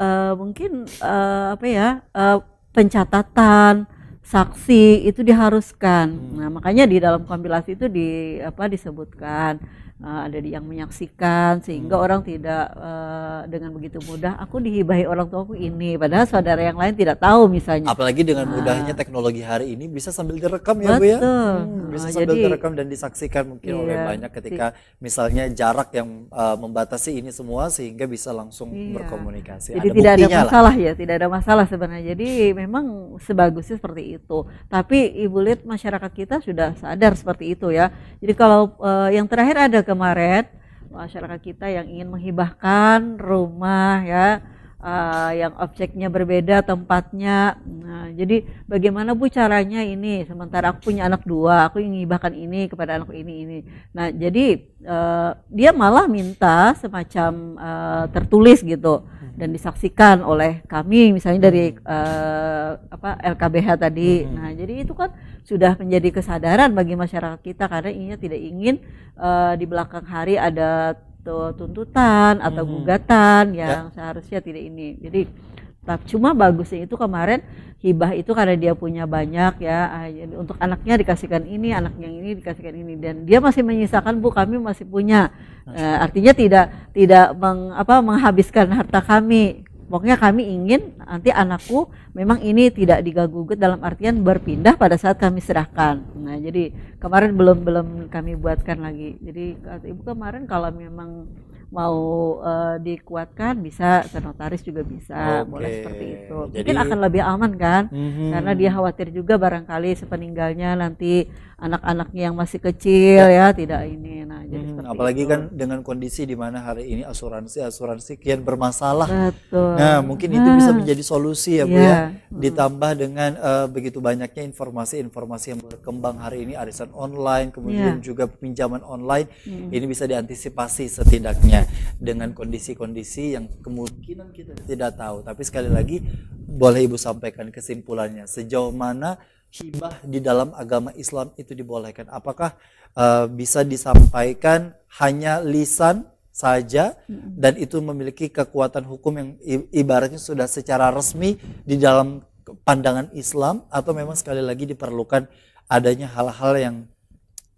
uh, mungkin uh, apa ya uh, pencatatan saksi itu diharuskan. Hmm. Nah, makanya di dalam kompilasi itu di apa disebutkan uh, ada yang menyaksikan sehingga hmm. orang tidak uh, dengan begitu mudah aku dihibahi orang tuaku ini padahal saudara yang lain tidak tahu misalnya apalagi dengan nah. mudahnya teknologi hari ini bisa sambil direkam ya Bu ya hmm, nah, bisa sambil jadi, direkam dan disaksikan mungkin iya, oleh banyak ketika misalnya jarak yang uh, membatasi ini semua sehingga bisa langsung iya. berkomunikasi jadi ada tidak ada masalah lah. ya tidak ada masalah sebenarnya jadi memang sebagusnya seperti itu tapi ibu lihat masyarakat kita sudah sadar seperti itu ya jadi kalau uh, yang terakhir ada ke kemarin masyarakat kita yang ingin menghibahkan rumah ya uh, yang objeknya berbeda tempatnya. Nah, jadi bagaimana bu caranya ini? Sementara aku punya anak dua, aku ingin menghibahkan ini kepada anakku ini ini. Nah jadi uh, dia malah minta semacam uh, tertulis gitu dan disaksikan oleh kami misalnya dari uh, apa LKBH tadi. Hmm. Nah, jadi itu kan sudah menjadi kesadaran bagi masyarakat kita karena ini tidak ingin uh, di belakang hari ada tuntutan atau hmm. gugatan ya. yang ya. seharusnya tidak ini. Jadi tetap. Cuma bagusnya itu kemarin hibah itu karena dia punya banyak ya. Untuk anaknya dikasihkan ini, anak yang ini dikasihkan ini dan dia masih menyisakan Bu, kami masih punya. Eh, artinya tidak tidak meng, apa menghabiskan harta kami. Pokoknya kami ingin nanti anakku memang ini tidak diganggu dalam artian berpindah pada saat kami serahkan. Nah, jadi kemarin belum belum kami buatkan lagi. Jadi ibu kemarin kalau memang mau uh, dikuatkan bisa ke notaris juga bisa okay. boleh seperti itu Jadi, mungkin akan lebih aman kan mm-hmm. karena dia khawatir juga barangkali sepeninggalnya nanti anak-anaknya yang masih kecil ya, tidak ini nah jadi hmm, apalagi itu. kan dengan kondisi di mana hari ini asuransi asuransi kian bermasalah Betul. nah mungkin nah. itu bisa ah. menjadi solusi ya, ya. bu ya iya. ditambah dengan uh, begitu banyaknya informasi-informasi yang berkembang hari ini arisan online kemudian ya. juga pinjaman online hmm. ini bisa diantisipasi setidaknya dengan kondisi-kondisi yang kemungkinan kita tidak tahu tapi sekali lagi boleh ibu sampaikan kesimpulannya sejauh mana hibah di dalam agama Islam itu dibolehkan? Apakah uh, bisa disampaikan hanya lisan saja dan itu memiliki kekuatan hukum yang ibaratnya sudah secara resmi di dalam pandangan Islam atau memang sekali lagi diperlukan adanya hal-hal yang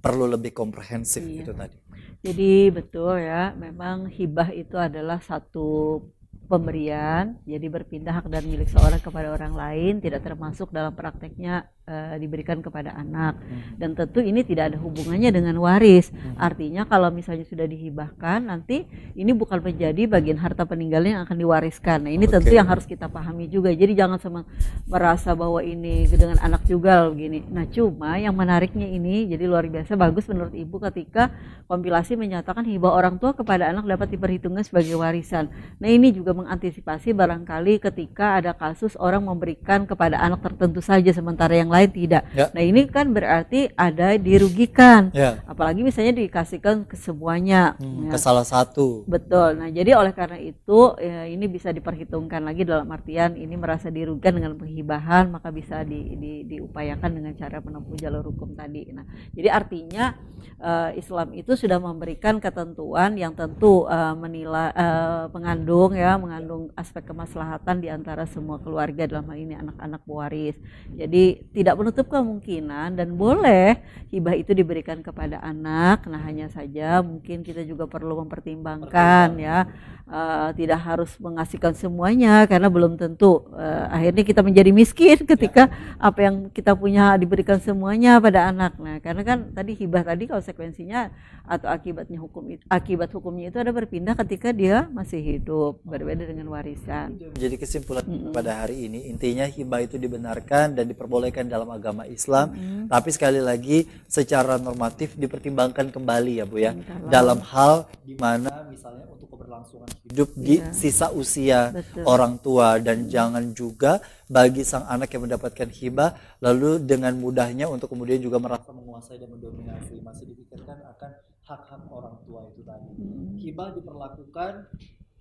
perlu lebih komprehensif iya. itu tadi. Jadi betul ya, memang hibah itu adalah satu pemberian, jadi berpindah hak dan milik seorang kepada orang lain tidak termasuk dalam prakteknya uh, diberikan kepada anak hmm. dan tentu ini tidak ada hubungannya dengan waris hmm. artinya kalau misalnya sudah dihibahkan nanti ini bukan menjadi bagian harta peninggalan yang akan diwariskan nah ini okay. tentu yang harus kita pahami juga jadi jangan sama merasa bahwa ini dengan anak juga begini nah cuma yang menariknya ini jadi luar biasa bagus menurut ibu ketika kompilasi menyatakan hibah orang tua kepada anak dapat diperhitungkan sebagai warisan nah ini juga mengantisipasi barangkali ketika ada kasus orang memberikan kepada anak tertentu saja sementara yang lain tidak. Ya. Nah ini kan berarti ada dirugikan, ya. apalagi misalnya dikasihkan ke semuanya, hmm, ya. ke salah satu. Betul. Nah jadi oleh karena itu ya, ini bisa diperhitungkan lagi dalam artian ini merasa dirugikan dengan penghibahan maka bisa di, di, diupayakan dengan cara menempuh jalur hukum tadi. Nah jadi artinya uh, Islam itu sudah memberikan ketentuan yang tentu uh, eh, menilai uh, eh, mengandung ya mengandung aspek kemaslahatan di antara semua keluarga dalam hal ini anak-anak pewaris. Jadi tidak tidak menutup kemungkinan dan boleh hibah itu diberikan kepada anak. Nah, hanya saja mungkin kita juga perlu mempertimbangkan ya, uh, tidak harus mengasihkan semuanya karena belum tentu uh, akhirnya kita menjadi miskin ketika ya. apa yang kita punya diberikan semuanya pada anak. Nah, karena kan tadi hibah tadi konsekuensinya atau akibatnya hukum itu, akibat hukumnya itu ada berpindah ketika dia masih hidup, berbeda dengan warisan. Jadi kesimpulan -hmm. pada hari ini intinya hibah itu dibenarkan dan diperbolehkan dalam agama Islam. mm Tapi sekali lagi secara normatif dipertimbangkan kembali ya Bu ya mm dalam hal di mana misalnya untuk keberlangsungan hidup yeah. di iya. sisa usia Betul. orang tua dan mm jangan juga bagi sang anak yang mendapatkan hibah lalu dengan mudahnya untuk kemudian juga merasa menguasai dan mendominasi masih dipikirkan akan hak-hak orang tua itu tadi. mm Hibah diperlakukan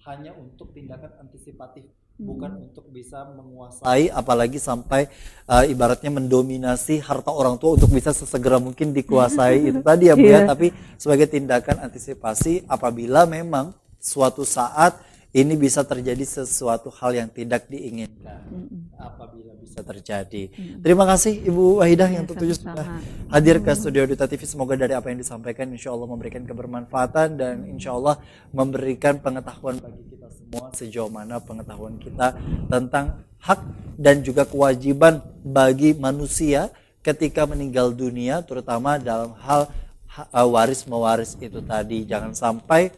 hanya untuk tindakan antisipatif hmm. bukan untuk bisa menguasai apalagi sampai uh, ibaratnya mendominasi harta orang tua untuk bisa sesegera mungkin dikuasai itu tadi ya Bu yeah. Iya. tapi sebagai tindakan antisipasi apabila memang suatu saat ini bisa terjadi sesuatu hal yang tidak diinginkan mm-hmm. apabila bisa terjadi. Mm-hmm. Terima kasih Ibu Wahidah yang tentunya sudah hadir ke studio Duta TV. Semoga dari apa yang disampaikan insya Allah memberikan kebermanfaatan dan insya Allah memberikan pengetahuan bagi kita semua sejauh mana pengetahuan kita tentang hak dan juga kewajiban bagi manusia ketika meninggal dunia terutama dalam hal waris mewaris itu tadi. Jangan sampai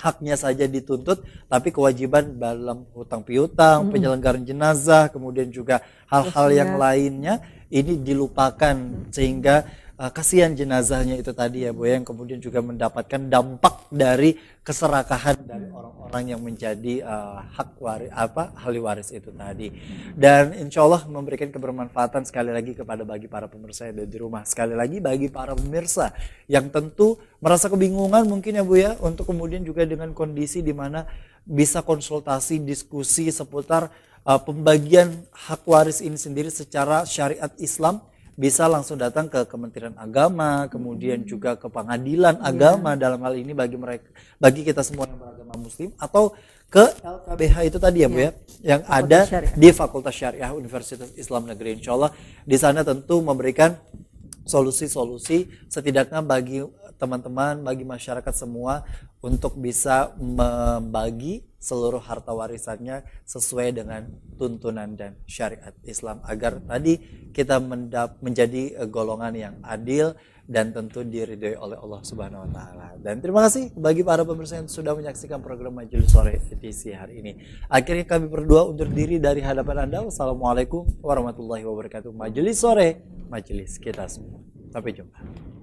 haknya saja dituntut, tapi kewajiban dalam hutang piutang, hmm. penyelenggaraan jenazah, kemudian juga hal-hal yang lainnya ini dilupakan sehingga Eh, kasihan jenazahnya itu tadi ya Bu ya, yang kemudian juga mendapatkan dampak dari keserakahan dari orang-orang yang menjadi uh, hak waris apa ahli waris itu tadi dan insya Allah memberikan kebermanfaatan sekali lagi kepada bagi para pemirsa yang ada di rumah sekali lagi bagi para pemirsa yang tentu merasa kebingungan mungkin ya Bu ya untuk kemudian juga dengan kondisi di mana bisa konsultasi diskusi seputar uh, pembagian hak waris ini sendiri secara syariat Islam bisa langsung datang ke Kementerian Agama, kemudian juga ke Pengadilan Agama yeah. dalam hal ini bagi mereka bagi kita semua yang beragama muslim atau ke LKBH itu tadi ya, Bu iya. ya, yang Fakultas ada Syariah. di Fakultas Syariah Universitas Islam Negeri Insya Allah di sana tentu memberikan solusi-solusi setidaknya bagi teman-teman, bagi masyarakat semua untuk bisa membagi seluruh harta warisannya sesuai dengan tuntunan dan syariat Islam agar tadi kita mendap menjadi eh, golongan yang adil dan tentu diridhoi oleh Allah Subhanahu wa taala. Dan terima kasih bagi para pemirsa yang sudah menyaksikan program Majelis Sore edisi hari ini. Akhirnya kami berdua undur diri dari hadapan Anda. Wassalamualaikum warahmatullahi wabarakatuh. Majelis Sore, majelis kita semua. Sampai jumpa.